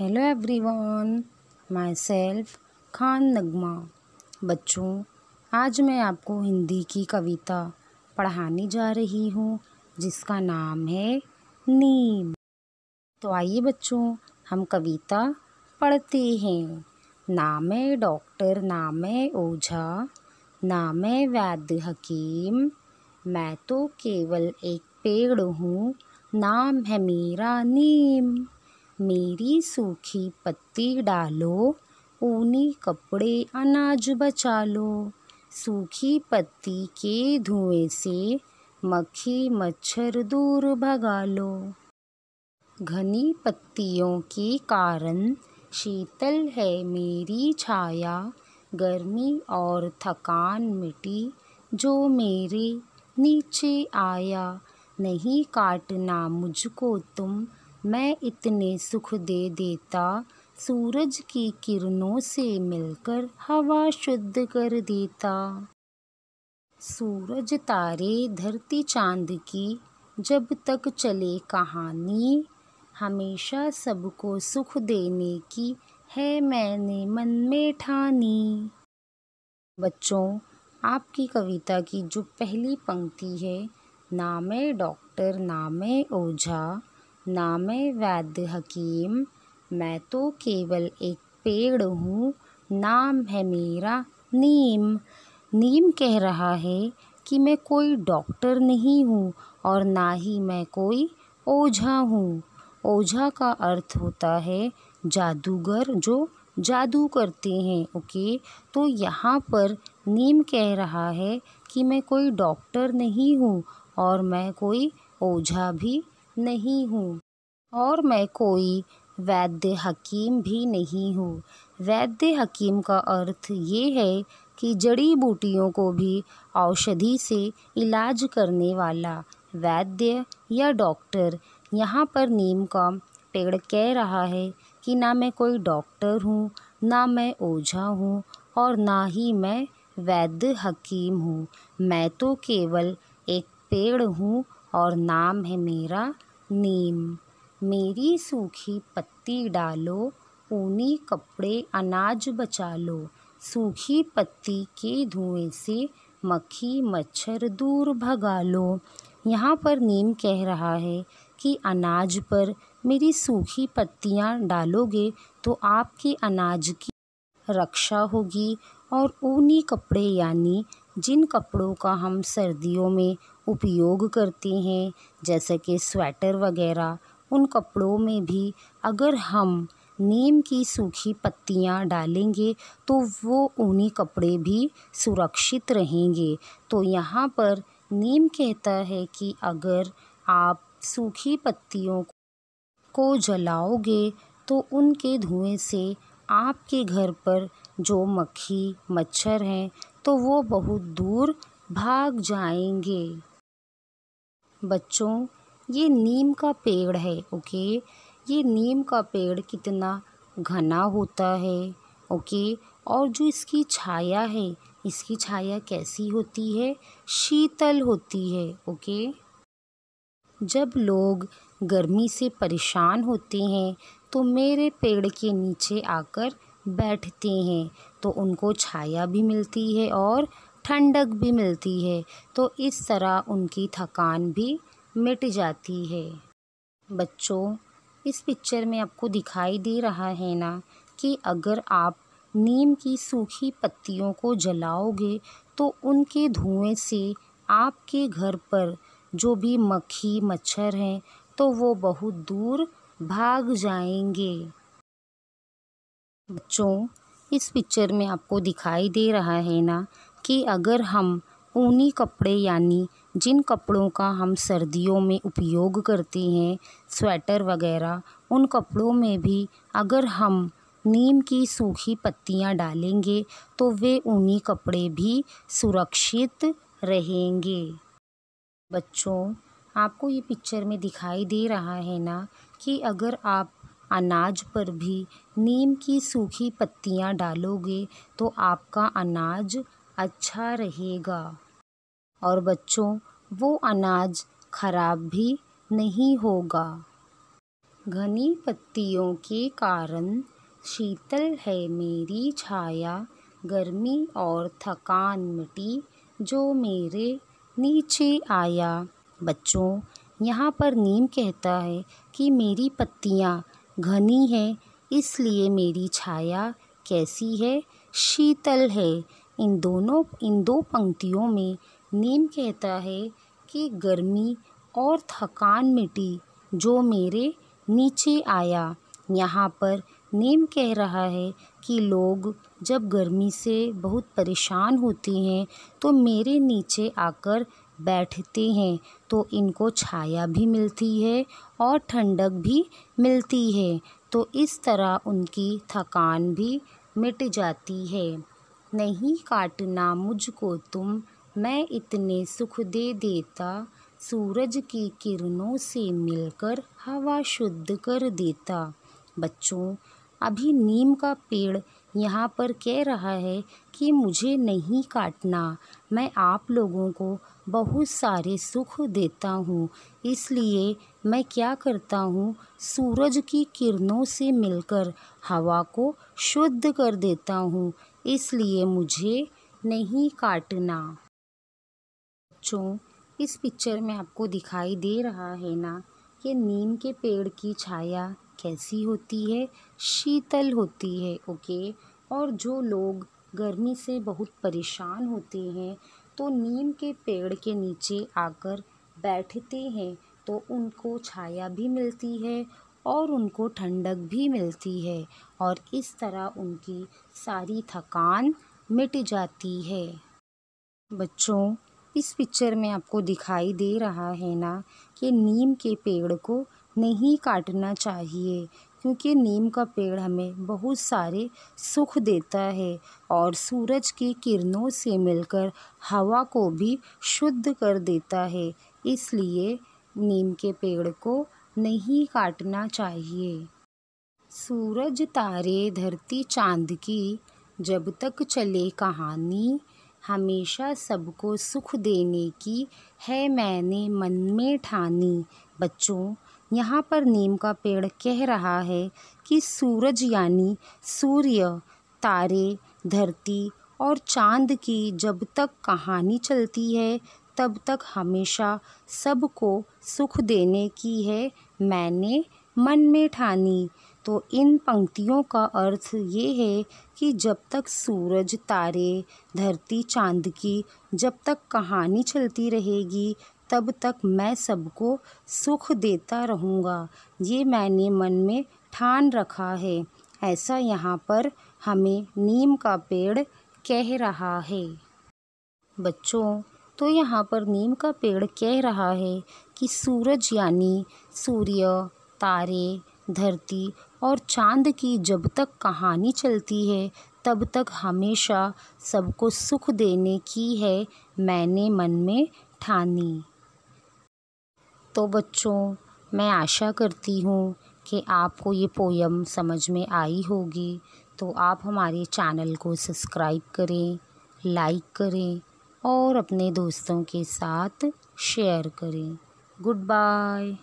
hello everyone my self Khan Nagma बच्चों आज मैं आपको हिंदी की कविता पढ़ाने जा रही हूँ जिसका नाम है नीम तो आइए बच्चों हम कविता पढ़ते हैं नाम है डॉक्टर नाम है ओझा नाम है वैद्य हकीम मैं तो केवल एक पेड़ हूँ नाम है मेरा नीम मेरी सूखी पत्ती डालो ऊनी कपड़े अनाज बचा लो सूखी पत्ती के धुएं से मक्खी मच्छर दूर भगा लो घनी पत्तियों के कारण शीतल है मेरी छाया गर्मी और थकान मिटी जो मेरे नीचे आया नहीं काटना मुझको तुम मैं इतने सुख दे देता सूरज की किरणों से मिलकर हवा शुद्ध कर देता सूरज तारे धरती चांद की जब तक चले कहानी हमेशा सबको सुख देने की है मैंने मन में ठानी बच्चों आपकी कविता की जो पहली पंक्ति है ना मैं डॉक्टर ना मैं ओझा मैं वैद्य हकीम मैं तो केवल एक पेड़ हूँ नाम है मेरा नीम नीम कह रहा है कि मैं कोई डॉक्टर नहीं हूँ और ना ही मैं कोई ओझा हूँ ओझा का अर्थ होता है जादूगर जो जादू करते हैं ओके तो यहाँ पर नीम कह रहा है कि मैं कोई डॉक्टर नहीं हूँ और मैं कोई ओझा भी नहीं हूँ और मैं कोई वैद्य हकीम भी नहीं हूँ वैद्य हकीम का अर्थ ये है कि जड़ी बूटियों को भी औषधि से इलाज करने वाला वैद्य या डॉक्टर यहाँ पर नीम का पेड़ कह रहा है कि ना मैं कोई डॉक्टर हूँ ना मैं ओझा हूँ और ना ही मैं वैद्य हकीम हूँ मैं तो केवल एक पेड़ हूँ और नाम है मेरा नीम मेरी सूखी पत्ती डालो ऊनी कपड़े अनाज बचा लो सूखी पत्ती के धुएं से मक्खी मच्छर दूर भगा लो यहाँ पर नीम कह रहा है कि अनाज पर मेरी सूखी पत्तियाँ डालोगे तो आपके अनाज की रक्षा होगी और ऊनी कपड़े यानी जिन कपड़ों का हम सर्दियों में उपयोग करते हैं जैसे कि स्वेटर वगैरह उन कपड़ों में भी अगर हम नीम की सूखी पत्तियाँ डालेंगे तो वो ऊनी कपड़े भी सुरक्षित रहेंगे तो यहाँ पर नीम कहता है कि अगर आप सूखी पत्तियों को जलाओगे तो उनके धुएँ से आपके घर पर जो मक्खी मच्छर हैं तो वो बहुत दूर भाग जाएंगे बच्चों ये नीम का पेड़ है ओके ये नीम का पेड़ कितना घना होता है ओके और जो इसकी छाया है इसकी छाया कैसी होती है शीतल होती है ओके जब लोग गर्मी से परेशान होते हैं तो मेरे पेड़ के नीचे आकर बैठते हैं तो उनको छाया भी मिलती है और ठंडक भी मिलती है तो इस तरह उनकी थकान भी मिट जाती है बच्चों इस पिक्चर में आपको दिखाई दे रहा है ना कि अगर आप नीम की सूखी पत्तियों को जलाओगे तो उनके धुएं से आपके घर पर जो भी मक्खी मच्छर हैं तो वो बहुत दूर भाग जाएंगे बच्चों इस पिक्चर में आपको दिखाई दे रहा है ना कि अगर हम ऊनी कपड़े यानी जिन कपड़ों का हम सर्दियों में उपयोग करते हैं स्वेटर वगैरह उन कपड़ों में भी अगर हम नीम की सूखी पत्तियाँ डालेंगे तो वे ऊनी कपड़े भी सुरक्षित रहेंगे बच्चों आपको ये पिक्चर में दिखाई दे रहा है ना कि अगर आप अनाज पर भी नीम की सूखी पत्तियाँ डालोगे तो आपका अनाज अच्छा रहेगा और बच्चों वो अनाज खराब भी नहीं होगा घनी पत्तियों के कारण शीतल है मेरी छाया गर्मी और थकान मिटी जो मेरे नीचे आया बच्चों यहाँ पर नीम कहता है कि मेरी पत्तियाँ घनी हैं इसलिए मेरी छाया कैसी है शीतल है इन दोनों इन दो पंक्तियों में नीम कहता है कि गर्मी और थकान मिटी जो मेरे नीचे आया यहाँ पर नीम कह रहा है कि लोग जब गर्मी से बहुत परेशान होते हैं तो मेरे नीचे आकर बैठते हैं तो इनको छाया भी मिलती है और ठंडक भी मिलती है तो इस तरह उनकी थकान भी मिट जाती है नहीं काटना मुझको तुम मैं इतने सुख दे देता सूरज की किरणों से मिलकर हवा शुद्ध कर देता बच्चों अभी नीम का पेड़ यहाँ पर कह रहा है कि मुझे नहीं काटना मैं आप लोगों को बहुत सारे सुख देता हूँ इसलिए मैं क्या करता हूँ सूरज की किरणों से मिलकर हवा को शुद्ध कर देता हूँ इसलिए मुझे नहीं काटना बच्चों इस पिक्चर में आपको दिखाई दे रहा है ना कि नीम के पेड़ की छाया कैसी होती है शीतल होती है ओके और जो लोग गर्मी से बहुत परेशान होते हैं तो नीम के पेड़ के नीचे आकर बैठते हैं तो उनको छाया भी मिलती है और उनको ठंडक भी मिलती है और इस तरह उनकी सारी थकान मिट जाती है बच्चों इस पिक्चर में आपको दिखाई दे रहा है ना कि नीम के पेड़ को नहीं काटना चाहिए क्योंकि नीम का पेड़ हमें बहुत सारे सुख देता है और सूरज की किरणों से मिलकर हवा को भी शुद्ध कर देता है इसलिए नीम के पेड़ को नहीं काटना चाहिए सूरज तारे धरती चांद की जब तक चले कहानी हमेशा सबको सुख देने की है मैंने मन में ठानी बच्चों यहाँ पर नीम का पेड़ कह रहा है कि सूरज यानी सूर्य तारे धरती और चांद की जब तक कहानी चलती है तब तक हमेशा सबको सुख देने की है मैंने मन में ठानी तो इन पंक्तियों का अर्थ ये है कि जब तक सूरज तारे धरती चांद की जब तक कहानी चलती रहेगी तब तक मैं सबको सुख देता रहूँगा ये मैंने मन में ठान रखा है ऐसा यहाँ पर हमें नीम का पेड़ कह रहा है बच्चों तो यहाँ पर नीम का पेड़ कह रहा है कि सूरज यानी सूर्य तारे धरती और चाँद की जब तक कहानी चलती है तब तक हमेशा सबको सुख देने की है मैंने मन में ठानी तो बच्चों मैं आशा करती हूँ कि आपको ये पोयम समझ में आई होगी तो आप हमारे चैनल को सब्सक्राइब करें लाइक करें और अपने दोस्तों के साथ शेयर करें गुड बाय